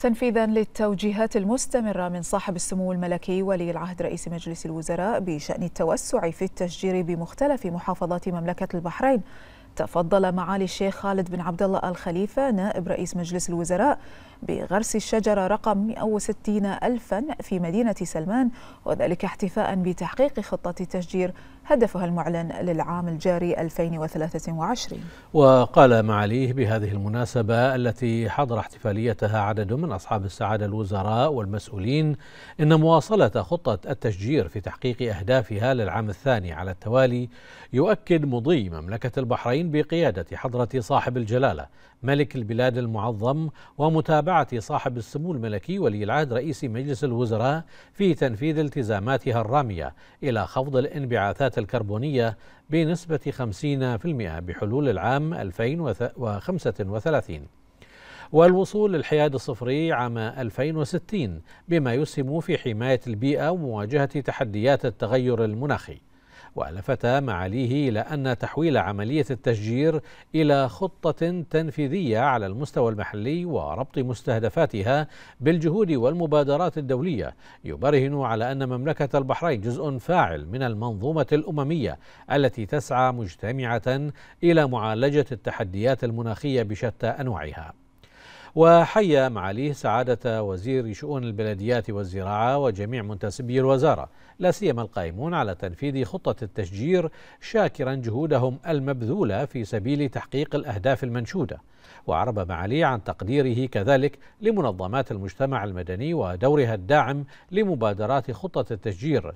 تنفيذا للتوجيهات المستمرة من صاحب السمو الملكي ولي العهد رئيس مجلس الوزراء بشأن التوسع في التشجير بمختلف محافظات مملكة البحرين تفضل معالي الشيخ خالد بن عبد الله آل خليفة نائب رئيس مجلس الوزراء بغرس الشجرة رقم 160 ألفا في مدينة سلمان وذلك احتفاء بتحقيق خطة تشجير هدفها المعلن للعام الجاري 2023 وقال معاليه بهذه المناسبة التي حضر احتفاليتها عدد من أصحاب السعادة الوزراء والمسؤولين إن مواصلة خطة التشجير في تحقيق أهدافها للعام الثاني على التوالي يؤكد مضي مملكة البحرين بقيادة حضرة صاحب الجلالة ملك البلاد المعظم ومتابعة متابعة صاحب السمو الملكي ولي العهد رئيس مجلس الوزراء في تنفيذ التزاماتها الرامية إلى خفض الانبعاثات الكربونية بنسبة 50% بحلول العام 2035 والوصول للحياد الصفري عام 2060 بما يسهم في حماية البيئة ومواجهة تحديات التغير المناخي والفت معاليه الى ان تحويل عمليه التشجير الى خطه تنفيذيه على المستوى المحلي وربط مستهدفاتها بالجهود والمبادرات الدوليه يبرهن على ان مملكه البحرين جزء فاعل من المنظومه الامميه التي تسعى مجتمعه الى معالجه التحديات المناخيه بشتى انواعها وحيا معاليه سعادة وزير شؤون البلديات والزراعة وجميع منتسبي الوزارة لا سيما القائمون على تنفيذ خطة التشجير شاكرا جهودهم المبذولة في سبيل تحقيق الأهداف المنشودة وعرب معاليه عن تقديره كذلك لمنظمات المجتمع المدني ودورها الداعم لمبادرات خطة التشجير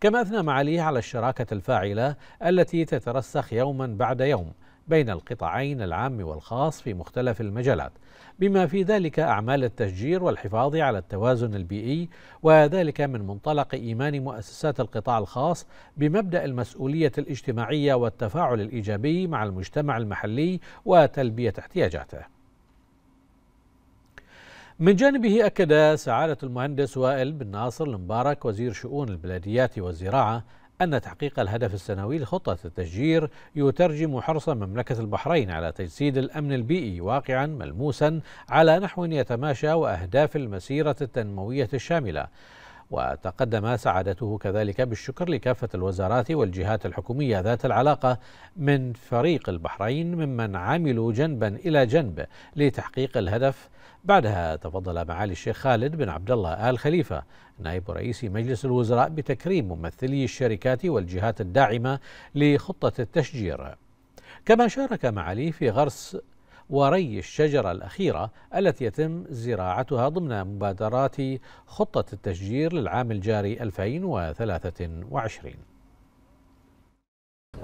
كما أثنى معاليه على الشراكة الفاعلة التي تترسخ يوما بعد يوم بين القطاعين العام والخاص في مختلف المجالات بما في ذلك أعمال التشجير والحفاظ على التوازن البيئي وذلك من منطلق إيمان مؤسسات القطاع الخاص بمبدأ المسؤولية الاجتماعية والتفاعل الإيجابي مع المجتمع المحلي وتلبية احتياجاته من جانبه أكد سعادة المهندس وائل بن ناصر المبارك وزير شؤون البلديات والزراعة أن تحقيق الهدف السنوي لخطة التشجير يترجم حرص مملكة البحرين على تجسيد الأمن البيئي واقعا ملموسا على نحو يتماشى وأهداف المسيرة التنموية الشاملة وتقدم سعادته كذلك بالشكر لكافة الوزارات والجهات الحكومية ذات العلاقة من فريق البحرين ممن عملوا جنبا إلى جنب لتحقيق الهدف بعدها تفضل معالي الشيخ خالد بن عبد الله آل خليفة نائب رئيس مجلس الوزراء بتكريم ممثلي الشركات والجهات الداعمة لخطة التشجير كما شارك معالي في غرس وري الشجرة الأخيرة التي يتم زراعتها ضمن مبادرات خطة التشجير للعام الجاري 2023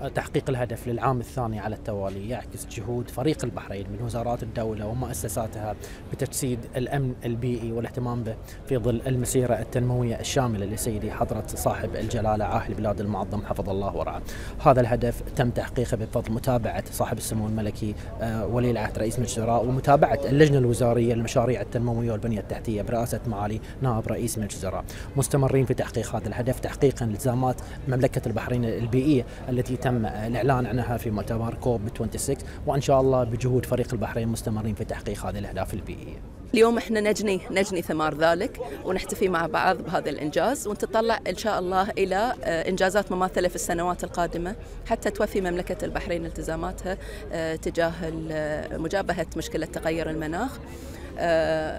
تحقيق الهدف للعام الثاني على التوالي يعكس جهود فريق البحرين من وزارات الدولة ومؤسساتها بتجسيد الأمن البيئي والاهتمام به في ظل المسيرة التنموية الشاملة لسيدي حضرة صاحب الجلالة عاهل بلاد المعظم حفظ الله ورعاه هذا الهدف تم تحقيقه بفضل متابعة صاحب السمو الملكي آه، ولي العهد رئيس مجلس الوزراء ومتابعة اللجنة الوزارية للمشاريع التنموية والبنية التحتية برئاسة معالي نائب رئيس مجلس الوزراء مستمرين في تحقيق هذا الهدف تحقيقا التزامات مملكة البحرين البيئية التي تم تم الاعلان عنها في مؤتمر كوب 26 وان شاء الله بجهود فريق البحرين مستمرين في تحقيق هذه الاهداف البيئيه. اليوم احنا نجني نجني ثمار ذلك ونحتفي مع بعض بهذا الانجاز ونتطلع ان شاء الله الى آه، انجازات مماثله في السنوات القادمه حتى توفي مملكه البحرين التزاماتها آه، تجاه آه، مجابهه مشكله تغير المناخ.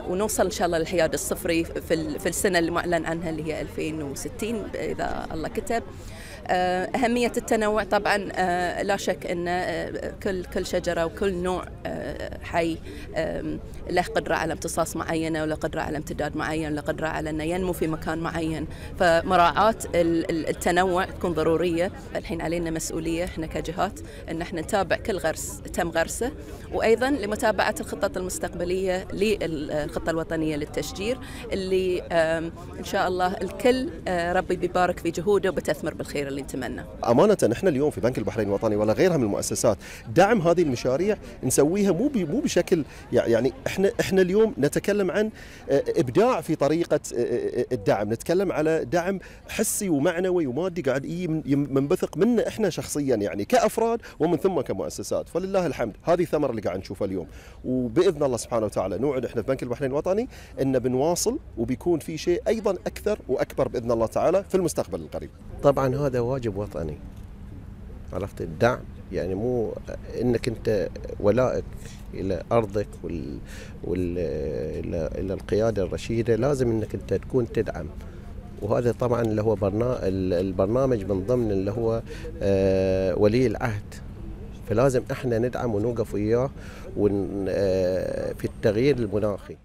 ونوصل ان شاء الله للحياد الصفري في السنه المعلن عنها اللي هي 2060 اذا الله كتب أهمية التنوع طبعا آه، لا شك أن آه، كل كل شجرة وكل نوع حي له قدرة على امتصاص معينة ولا قدرة على امتداد معين ولا قدرة على أنه ينمو في مكان معين فمراعاة التنوع تكون ضرورية الحين علينا مسؤولية احنا كجهات أن احنا نتابع كل غرس تم غرسه وأيضا لمتابعة الخطط المستقبلية للخطة الوطنية للتشجير اللي إن شاء الله الكل ربي بيبارك في جهوده وبتثمر بالخير اللي نتمنى أمانة احنا اليوم في بنك البحرين الوطني ولا غيرها من المؤسسات دعم هذه المشاريع نسويها مو مو مو بشكل يعني احنا احنا اليوم نتكلم عن آه، ابداع في طريقه آه، آه، الدعم، نتكلم على دعم حسي ومعنوي ومادي قاعد منبثق منا احنا شخصيا يعني كافراد ومن ثم كمؤسسات، فلله الحمد هذه الثمره اللي قاعد نشوفها اليوم، وباذن الله سبحانه وتعالى نوعد احنا في بنك البحرين الوطني ان بنواصل وبيكون في شيء ايضا اكثر واكبر باذن الله تعالى في المستقبل القريب. طبعا هذا واجب وطني. عرفت الدعم يعني مو انك انت ولائك الى ارضك وال, وال... الى الى القياده الرشيده لازم انك انت تكون تدعم وهذا طبعا اللي هو برنا... البرنامج من ضمن اللي هو آه ولي العهد فلازم احنا ندعم ونوقف وياه ون... آه في التغيير المناخي